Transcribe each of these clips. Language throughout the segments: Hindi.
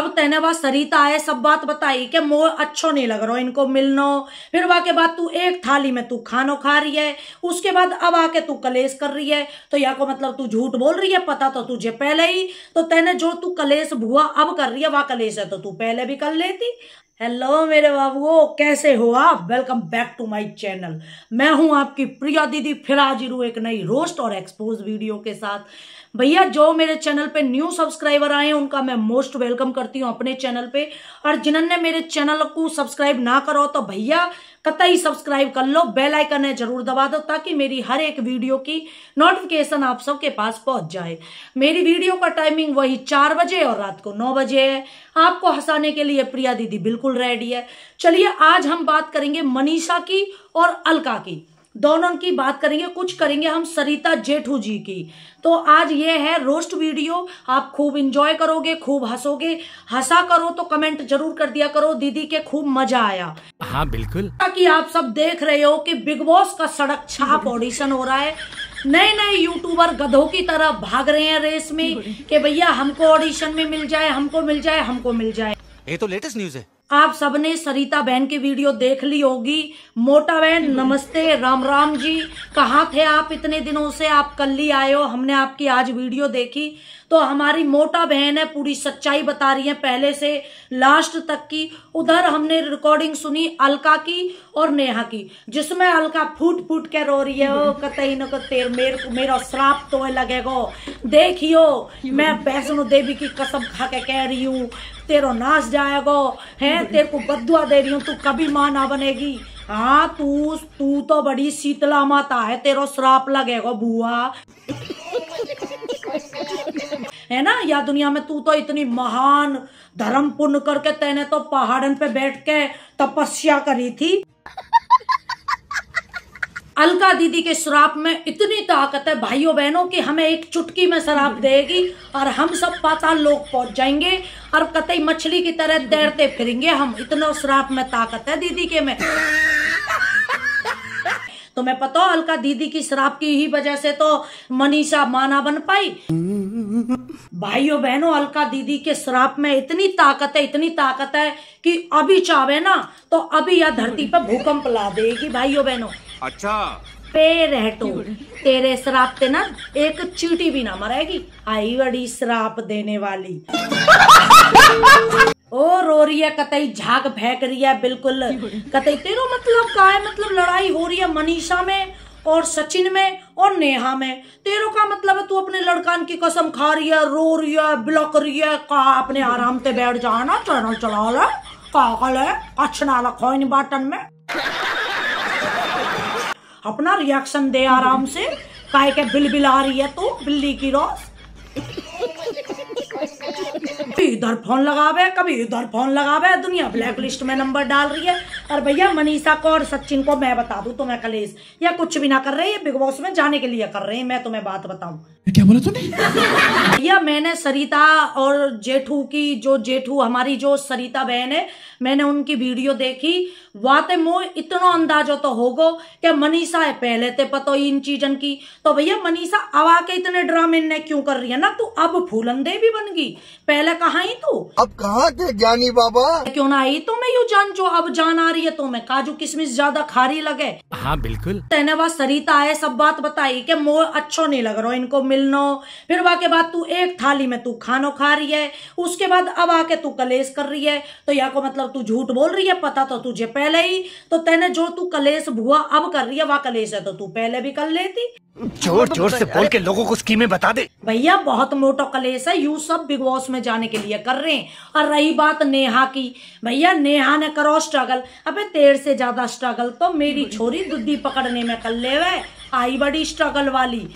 अब तेने बाद सरिता आए सब बात बताई कि मोर अच्छो नहीं लग रहा इनको मिलनो फिर वाके बाद तू एक थाली में तू खानो खा रही है उसके बाद अब आके तू कलेस कर रही है तो या को मतलब तू झूठ बोल रही है पता तो तुझे पहले ही तो तेने जो तू कलेस भुआ अब कर रही है वह कलेस है तो तू पहले भी कर लेती हेलो मेरे बाबू कैसे हो आप welcome back to my channel मैं हूं आपकी प्रिया दीदी फिर हाजिर हूं एक नई रोस्ट और एक्सपोज वीडियो के साथ भैया जो मेरे चैनल पे न्यू सब्सक्राइबर आए हैं उनका मैं मोस्ट वेलकम करती हूं अपने चैनल पे और जिन्होंने मेरे चैनल को सब्सक्राइब ना करो तो भैया कतई सब्सक्राइब कर लो बेल आइकन है जरूर दबा दो ताकि मेरी हर एक वीडियो की नोटिफिकेशन आप सबके पास पहुंच जाए मेरी वीडियो का टाइमिंग वही चार बजे और रात को नौ बजे है आपको हंसाने के लिए प्रिया दीदी बिल्कुल रेडी है चलिए आज हम बात करेंगे मनीषा की और अलका की दोनों की बात करेंगे कुछ करेंगे हम सरिता जेठू जी की तो आज ये है रोस्ट वीडियो आप खूब इंजॉय करोगे खूब हंसोगे हंसा करो तो कमेंट जरूर कर दिया करो दीदी के खूब मजा आया हाँ बिल्कुल ताकि आप सब देख रहे हो कि बिग बॉस का सड़क छाप ऑडिशन हो रहा है नए नए यूट्यूबर गधों की तरह भाग रहे हैं रेस में कि भैया हमको ऑडिशन में मिल जाए हमको मिल जाए हमको मिल जाए ये तो लेटेस्ट न्यूज है आप सबने सरिता बहन की वीडियो देख ली होगी मोटा बहन नमस्ते राम राम जी कहाँ थे आप इतने दिनों से आप कल ही आए हो हमने आपकी आज वीडियो देखी तो हमारी मोटा बहन है पूरी सच्चाई बता रही है पहले से लास्ट तक की उधर हमने रिकॉर्डिंग सुनी अलका की और नेहा की जिसमें अलका फूट फूट के रो रही है कतई न कतेर मेर मेरा श्राप तो लगेगो देखियो मैं वैष्णो देवी की कसम खा के कह रही हूँ तेरो नाश जाएगो है तेरे को बदुआ दे रही हूँ तू कभी माँ ना बनेगी हाँ तू तू तो बड़ी शीतला माता है तेरा श्राप लगेगा बुआ है ना या दुनिया में तू तो इतनी महान धर्म पुण्य करके तेने तो पहाड़न पे बैठ के तपस्या करी थी अलका दीदी के शराब में इतनी ताकत है भाइयों बहनों की हमें एक चुटकी में शराब देगी और हम सब पाताल लोग पहुंच जाएंगे और कतई मछली की तरह तैरते फिरेंगे हम इतना शराब में ताकत है दीदी के में तो मैं पता अलका दीदी की शराब की ही वजह से तो मनीषा माना बन पाई भाइयों बहनों अलका दीदी के शराब में इतनी ताकत है इतनी ताकत है कि अभी चावे ना तो अभी यह धरती पर भूकंप ला देगी भाइयों बहनों अच्छा पे रहटो तो, तेरे शराब ते ना एक चीटी भी ना मरेगी आई बड़ी शराब देने वाली ओ रो रही है कतई झाग फेंक रही है बिल्कुल कतई तेरो मतलब का है मतलब लड़ाई हो रही है मनीषा में और सचिन में और नेहा में तेरो का मतलब है तू अपने लड़कान की कसम खा रही है रो रही है ब्लॉक रही है कहा अपने आराम से बैठ जाना चैनल चला ला पागल है अच्छा रखो इन बटन में अपना रिएक्शन दे आराम से काय के बिल बिल आ रही है तू बिल्ली की रोस इधर फोन लगावे कभी इधर फोन लगावे दुनिया ब्लैक लिस्ट में नंबर डाल रही है और भैया मनीषा को और सचिन को मैं बता दू तुम्हें कलेश या कुछ भी ना कर रही है बिग बॉस में जाने के लिए कर रही है मैं तुम्हें बात बताऊं क्या बोला तूने भैया मैंने सरिता और जेठू की जो जेठू हमारी जो सरिता बहन है मैंने उनकी वीडियो देखी वाते मोह इतना अंदाजो तो होगो क्या मनीषा है पहले ते पतो इन चीजन की तो भैया मनीषा अब आके इतने ड्रामे क्यों कर रही है ना तू अब फूलन दे भी बन गई पहले कहा आई तू अब कहा थे ज्ञानी बाबा क्यों ना आई तो मैं यू जान जो अब जान आ रही है तो मैं काजू किशमिश ज्यादा खारी लगे हाँ बिल्कुल तेने बात सरिता आये सब बात बताई के मोर अच्छो नहीं लग रहा इनको मिलनो फिर वाके बाद तू एक थाली में तू खानो खा रही है उसके बाद अब आके तू कलेश कर रही है तो या को मतलब तू झूठ बोल रही है पता तो तुझे पहले ही तो तेने जो तू कलेश भुआ अब कर रही है वह कलेश है तो तू पहले भी कर लेती जोर जोर से बोल के लोगों को स्कीमें बता दे भैया बहुत मोटो कलेस है यू सब बिग बॉस में जाने के लिए कर रहे हैं और रही बात नेहा की भैया नेहा ने करो स्ट्रगल अबे तेर से ज्यादा स्ट्रगल तो मेरी छोरी दुद्दी पकड़ने में कर ले आई बड़ी स्ट्रगल वाली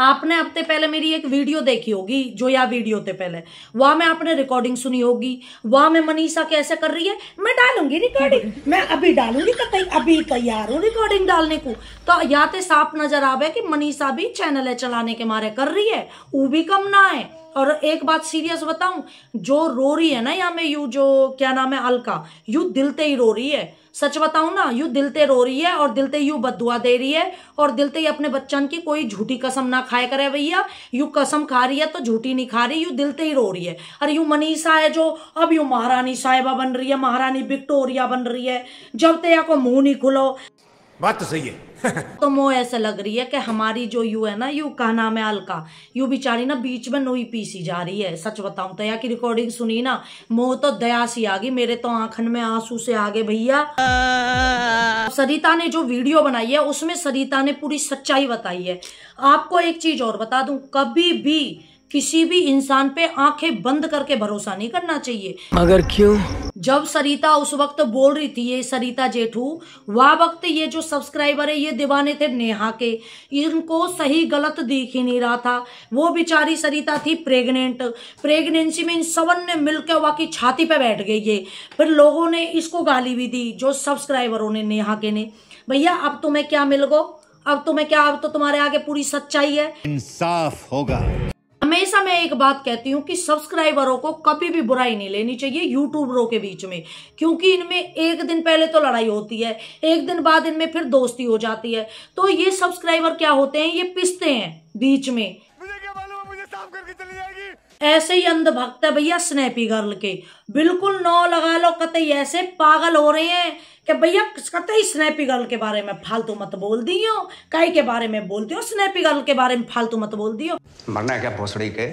आपने हफ्ते पहले मेरी एक वीडियो देखी होगी जो या वीडियो थे पहले वहां में आपने रिकॉर्डिंग सुनी होगी वहां में मनीषा कैसे कर रही है मैं डालूंगी रिकॉर्डिंग मैं अभी डालूंगी तो कहीं अभी तैयार हूँ रिकॉर्डिंग डालने को तो या तो साफ नजर आवे कि मनीषा भी चैनल है चलाने के मारे कर रही है वो भी कम ना है और एक बात सीरियस बताऊं जो रो रही है ना यहाँ में यू जो क्या नाम है अलका यू दिलते ही रो रही है सच बताऊं ना यू दिलते रो रही है और दिलते यू बदुआ दे रही है और दिलते ही अपने बच्चन की कोई झूठी कसम ना खाए करे भैया यू कसम खा रही है तो झूठी नहीं खा रही यू दिलते ही रो रही है अरे यू मनीषा है जो अब यू महारानी साहिबा बन रही है महारानी विक्टोरिया बन रही है जब या को मुंह नहीं खुलो बात तो सही है तो मो ऐसा लग रही है कि हमारी जो यू है ना यू का नाम है अलका यू बिचारी ना बीच में नोई पीसी जा रही है सच बताऊ तो की रिकॉर्डिंग सुनी ना मो तो दया सी आ गई मेरे तो आंखन में आंसू से आगे भैया सरिता ने जो वीडियो बनाई है उसमें सरिता ने पूरी सच्चाई बताई है आपको एक चीज और बता दू कभी भी किसी भी इंसान पे आंखें बंद करके भरोसा नहीं करना चाहिए अगर क्यों जब सरिता उस वक्त बोल रही थी ये सरिता जेठू वह वक्त ये जो सब्सक्राइबर है ये दीवाने थे नेहा के इनको सही गलत दिख ही नहीं रहा था वो बिचारी सरिता थी प्रेग्नेंट प्रेगनेंसी में इन सवन ने मिलकर वह की छाती पे बैठ गई ये फिर लोगों ने इसको गाली भी दी जो सब्सक्राइबरों ने नेहा के ने भैया अब तुम्हें क्या मिल गो अब तुम्हें क्या अब तो तुम्हारे आगे पूरी सच्चाई है इंसाफ होगा हमेशा मैं एक बात कहती हूँ कि सब्सक्राइबरों को कभी भी बुराई नहीं लेनी चाहिए यूट्यूबरों के बीच में क्योंकि इनमें एक दिन पहले तो लड़ाई होती है एक दिन बाद इनमें फिर दोस्ती हो जाती है तो ये सब्सक्राइबर क्या होते हैं ये पिसते हैं बीच में ऐसे ही अंधभक्त है भैया स्नैपी गर्ल के बिल्कुल नौ लगा लो कतई ऐसे पागल हो रहे हैं कि भैया कतई स्नैपी गर्ल के बारे में फालतू मत बोल दियो कई के बारे में बोलती हो स्नैपी गर्ल के बारे में फालतू मत बोल दियो मरना है क्या भोसड़ी के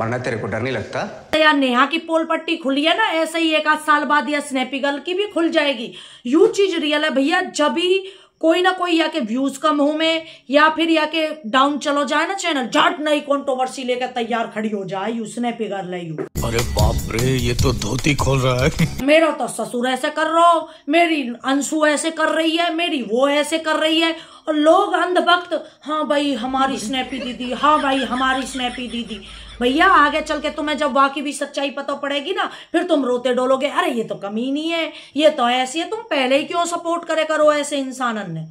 मरना तेरे को डर नहीं लगता तो यार नेहा की पोल पट्टी खुली है ना ऐसे ही एक आध साल बाद या स्नैपी गर्ल की भी खुल जाएगी यू चीज रियल है भैया जब ही कोई ना कोई या के व्यूज कम हो में या फिर या के डाउन चलो जाए ना चैनल झट नई कॉन्ट्रोवर्सी लेकर तैयार खड़ी हो जाए उसने पिघर ली अरे बाप रे ये तो धोती खोल रहा है मेरा तो ससुर ऐसे कर रहा हो मेरी अंशु ऐसे कर रही है मेरी वो ऐसे कर रही है और लोग अंधभक्त हाँ भाई हमारी स्नैपी दीदी हाँ भाई हमारी स्नैपी दीदी भैया आगे चल के तुम्हें जब वाकई भी सच्चाई पता पड़ेगी ना फिर तुम रोते डोलोगे अरे ये तो कमी नहीं है ये तो ऐसी है तुम पहले ही क्यों सपोर्ट करे करो ऐसे इंसानन ने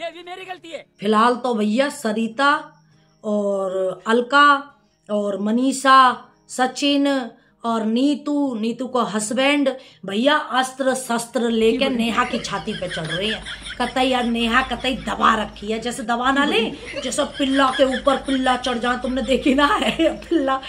ये भी मेरी गलती है फिलहाल तो भैया सरिता और अलका और मनीषा सचिन और नीतू नीतू को हस्बैंड भैया अस्त्र शस्त्र लेकर नेहा की छाती पे चढ़ रहे हैं कतई यार नेहा कतई दबा रखी है जैसे दबा ना ले जैसे पिल्ला के ऊपर पिल्ला चढ़ जाए तुमने देखी ना है पिल्ला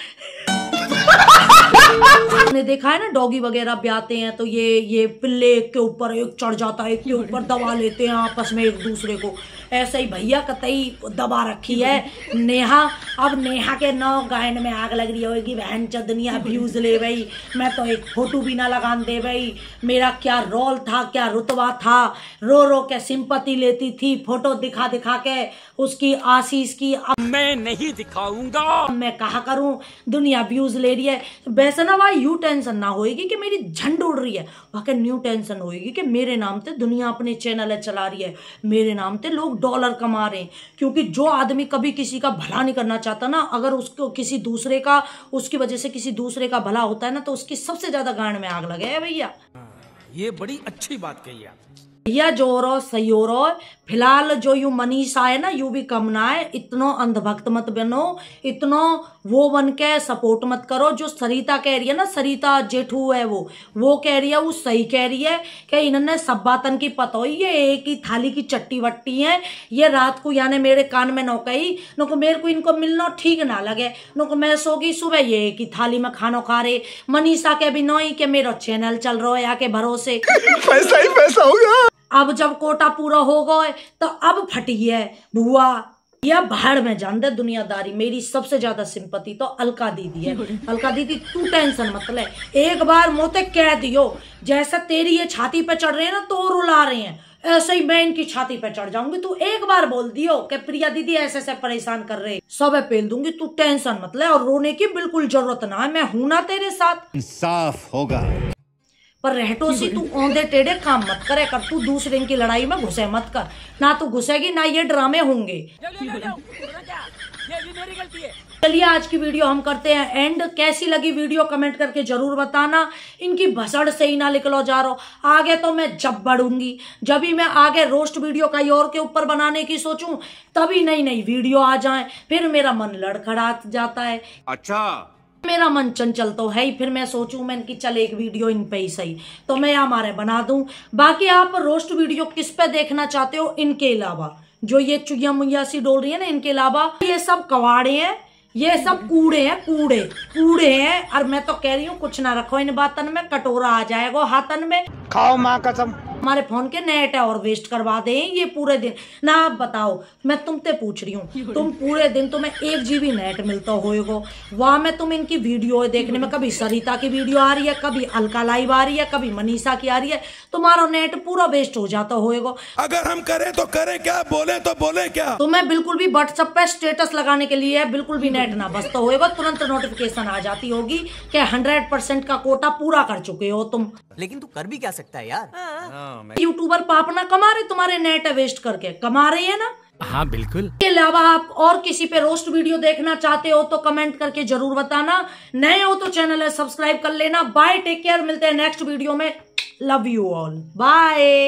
देखा है ना डॉगी वगैरह ब्याते हैं तो ये ये पिल्ले एक के ऊपर एक चढ़ जाता है एक के ऊपर दबा लेते हैं आपस में एक दूसरे को ऐसे ही भैया कतई दबा रखी है नेहा अब नेहा के नौ गायन में आग लग रही होगी बहन चंदनिया व्यूज ले भाई मैं तो एक फोटो भी ना लगा दे भाई मेरा क्या रोल था क्या रुतबा था रो रो के सिंपति लेती थी फोटो दिखा दिखा के उसकी आशीष की अब मैं नहीं दिखाऊंगा मैं कहा करूं दुनिया व्यूज ले रही है वैसे ना भाई यू टेन टेंशन ना होएगी कि मेरी झंड उड़ रही है वाकई न्यू टेंशन होएगी कि मेरे नाम से दुनिया अपने चैनल चला रही है मेरे नाम से लोग डॉलर कमा रहे हैं क्योंकि जो आदमी कभी किसी का भला नहीं करना चाहता ना अगर उसको किसी दूसरे का उसकी वजह से किसी दूसरे का भला होता है ना तो उसकी सबसे ज्यादा गांड में आग लगे भैया ये बड़ी अच्छी बात कही आप भैया जोरो सयोरो फिलहाल जो यू मनीषा है ना यू भी कम ना है इतनो अंधभक्त मत बनो इतनो वो बन के सपोर्ट मत करो जो सरिता कह रही है ना सरिता जेठू है वो वो कह रही है वो सही कह रही है कि इन्होंने सब बातन की पता ये एक ही थाली की चट्टी वट्टी है ये रात को यानी मेरे कान में नौ कही नो मेरे को इनको मिलना ठीक ना लगे को मैं सोगी सुबह ये एक ही थाली में खानो खा रहे मनीषा के भी नो ही के मेरा चैनल चल रहा है आके भरोसे पैसा ही पैसा होगा अब जब कोटा पूरा हो गए तो अब फटी है भुआ या बाहर में जान दे दुनियादारी मेरी सबसे ज्यादा सिंपति तो अलका दीदी है अलका दीदी तू टेंशन मत ले एक बार मोते कह दियो जैसा तेरी ये छाती पे चढ़ रहे हैं ना तो रुला रहे हैं ऐसे ही मैं इनकी छाती पे चढ़ जाऊंगी तू एक बार बोल दियो कि प्रिया दीदी ऐसे ऐसे परेशान कर रहे सब पेल दूंगी तू टेंशन मत ले और रोने की बिल्कुल जरूरत ना है मैं हूं ना तेरे साथ इंसाफ होगा पर सी तू औंधे टेढ़े काम मत करे कर तू दूसरे की लड़ाई में घुसे मत कर ना तू घुसेगी ना ये ड्रामे होंगे चलिए आज की वीडियो हम करते हैं एंड कैसी लगी वीडियो कमेंट करके जरूर बताना इनकी भसड़ से ही ना निकलो जा रो आगे तो मैं जब बढ़ूंगी जब ही मैं आगे रोस्ट वीडियो कहीं और के ऊपर बनाने की सोचूं तभी नई नई वीडियो आ जाए फिर मेरा मन लड़खड़ा जाता है अच्छा मेरा मन चंचल तो है ही फिर मैं सोचू मैं इनकी चल एक वीडियो इन पे ही सही तो मैं हमारे बना दू बाकी आप रोस्ट वीडियो किस पे देखना चाहते हो इनके अलावा जो ये चुया मुया सी डोल रही है ना इनके अलावा ये सब कवाड़े हैं ये सब कूड़े हैं कूड़े कूड़े हैं और मैं तो कह रही हूँ कुछ ना रखो इन बातन में कटोरा आ जाएगा हाथन में खाओ माँ कसम हमारे फोन के नेट है और वेस्ट करवा दें ये पूरे दिन ना आप बताओ मैं तुमसे पूछ रही हूँ तुम पूरे दिन तुम्हें एक जीबी नेट मिलता होएगो वहाँ में तुम इनकी वीडियो देखने में कभी सरिता की वीडियो आ रही है कभी अलका लाइव आ रही है कभी मनीषा की आ रही है तुम्हारा नेट पूरा वेस्ट हो जाता होएगो अगर हम करें तो करें क्या बोले तो बोले क्या तुम्हें तो बिल्कुल भी व्हाट्सअप पे स्टेटस लगाने के लिए बिल्कुल भी नेट ना बसता होएगा तुरंत नोटिफिकेशन आ जाती होगी कि हंड्रेड परसेंट का कोटा पूरा कर चुके हो तुम लेकिन तू कर भी क्या सकता है यार हाँ। हाँ, मैं यूट्यूबर पाप ना कमा रहे तुम्हारे नेट वेस्ट करके कमा रहे हैं ना हाँ बिल्कुल इसके अलावा आप और किसी पे रोस्ट वीडियो देखना चाहते हो तो कमेंट करके जरूर बताना नए हो तो चैनल है सब्सक्राइब कर लेना बाय टेक केयर मिलते हैं नेक्स्ट वीडियो में लव यू ऑल बाय